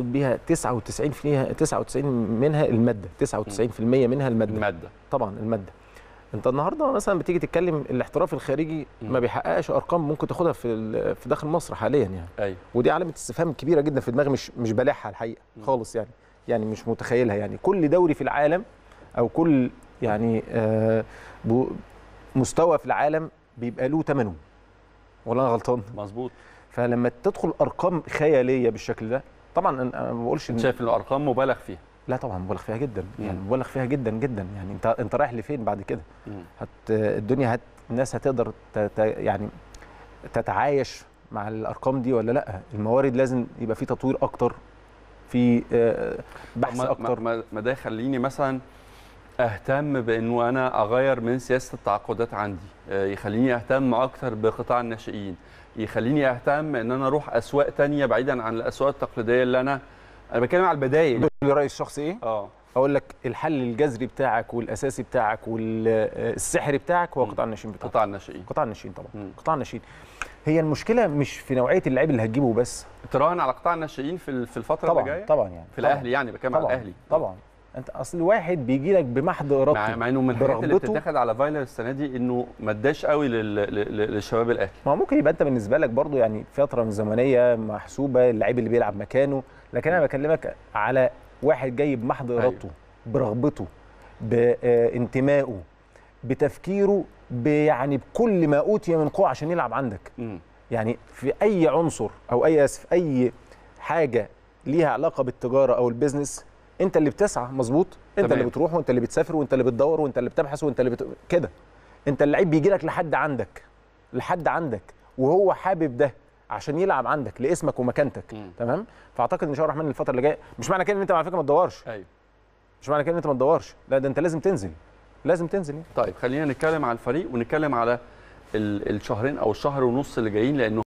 مقصود بيها 99 فيها 99 منها الماده 99% منها الماده الماده طبعا الماده انت النهارده مثلا بتيجي تتكلم الاحتراف الخارجي ما بيحققش ارقام ممكن تاخدها في في داخل مصر حاليا يعني أيوة. ودي علامه استفهام كبيره جدا في دماغي مش مش بلاحها الحقيقه خالص يعني يعني مش متخيلها يعني كل دوري في العالم او كل يعني آه مستوى في العالم بيبقى له ثمنه ولا انا غلطان مظبوط فلما تدخل ارقام خياليه بالشكل ده طبعا انا ما بقولش انت شايف ان الارقام مبالغ فيها لا طبعا مبالغ فيها جدا يعني مبالغ فيها جدا جدا يعني انت انت رايح لفين بعد كده هت الدنيا هت الناس هتقدر تت يعني تتعايش مع الارقام دي ولا لا الموارد لازم يبقى في تطوير اكتر في آه، بحث اكتر ما ده يخليني مثلا اهتم بانه انا اغير من سياسه التعاقدات عندي آه، يخليني اهتم اكتر بقطاع الناشئين يخليني اهتم ان انا اروح اسواق تانية بعيدا عن الاسواق التقليديه اللي انا انا بتكلم على البدايل تقول رايي الشخصي ايه اه اقول لك الحل الجذري بتاعك والاساسي بتاعك والسحر آه، بتاعك هو قطاع الناشئين بتاعك قطاع الناشئين قطاع الناشئين طبعا قطاع الناشئين هي المشكله مش في نوعيه اللعيب اللي هتجيبه بس تراهن على قطاع الناشئين في الفتره اللي جايه طبعا طبعا يعني في الاهلي يعني بتكلم على الاهلي طبعا انت اصل واحد بيجي لك بمحض ارادته مع, انه من الحاجات اللي بتتاخد على فايلر السنه دي انه ما اداش قوي للشباب الاهلي ما ممكن يبقى انت بالنسبه لك برضو يعني فتره زمنيه محسوبه اللعيب اللي بيلعب مكانه لكن انا بكلمك على واحد جاي بمحض أيوه. ارادته برغبته بانتمائه بتفكيره يعني بكل ما اوتي من قوه عشان يلعب عندك م. يعني في اي عنصر او اي اسف اي حاجه ليها علاقه بالتجاره او البيزنس انت اللي بتسعى مظبوط انت تمام. اللي بتروح وانت اللي بتسافر وانت اللي بتدور وانت اللي بتبحث وانت اللي بت... كده انت اللعيب بيجي لك لحد عندك لحد عندك وهو حابب ده عشان يلعب عندك لاسمك ومكانتك م. تمام فاعتقد ان شاء الله الرحمن الفتره اللي جايه مش معنى كده ان انت على فكره ما تدورش ايوه مش معنى كده ان انت ما تدورش لا ده انت لازم تنزل لازم تنزل يعني. طيب خلينا نتكلم على الفريق ونتكلم على الشهرين او الشهر ونص اللي جايين لانه